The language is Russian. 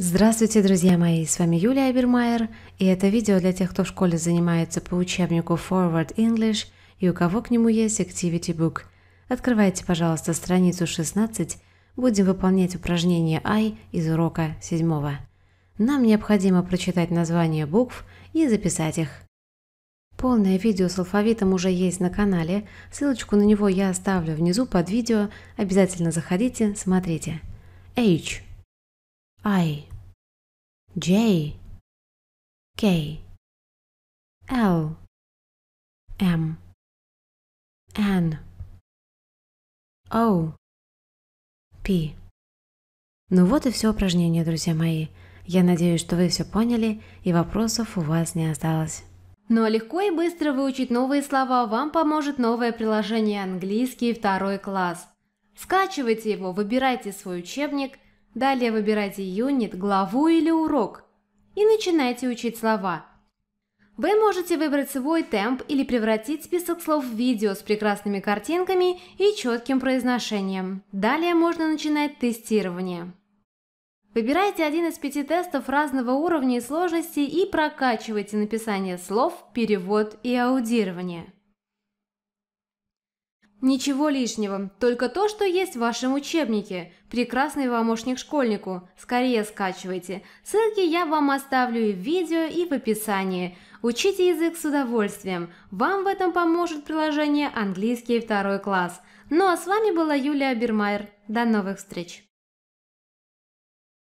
Здравствуйте, друзья мои! С вами Юлия Абермайер, и это видео для тех, кто в школе занимается по учебнику Forward English и у кого к нему есть Activity Book. Открывайте, пожалуйста, страницу 16, будем выполнять упражнение I из урока 7. Нам необходимо прочитать название букв и записать их. Полное видео с алфавитом уже есть на канале, ссылочку на него я оставлю внизу под видео, обязательно заходите, смотрите. H I J K L M N O P Ну вот и все упражнение, друзья мои. Я надеюсь, что вы все поняли и вопросов у вас не осталось. Ну а легко и быстро выучить новые слова вам поможет новое приложение «Английский второй класс». Скачивайте его, выбирайте свой учебник – Далее выбирайте юнит, главу или урок и начинайте учить слова. Вы можете выбрать свой темп или превратить список слов в видео с прекрасными картинками и четким произношением. Далее можно начинать тестирование. Выбирайте один из пяти тестов разного уровня и сложности и прокачивайте написание слов, перевод и аудирование. Ничего лишнего, только то, что есть в вашем учебнике. Прекрасный помощник школьнику. Скорее скачивайте. Ссылки я вам оставлю и в видео, и в описании. Учите язык с удовольствием. Вам в этом поможет приложение «Английский второй класс». Ну а с вами была Юлия Бермайер. До новых встреч!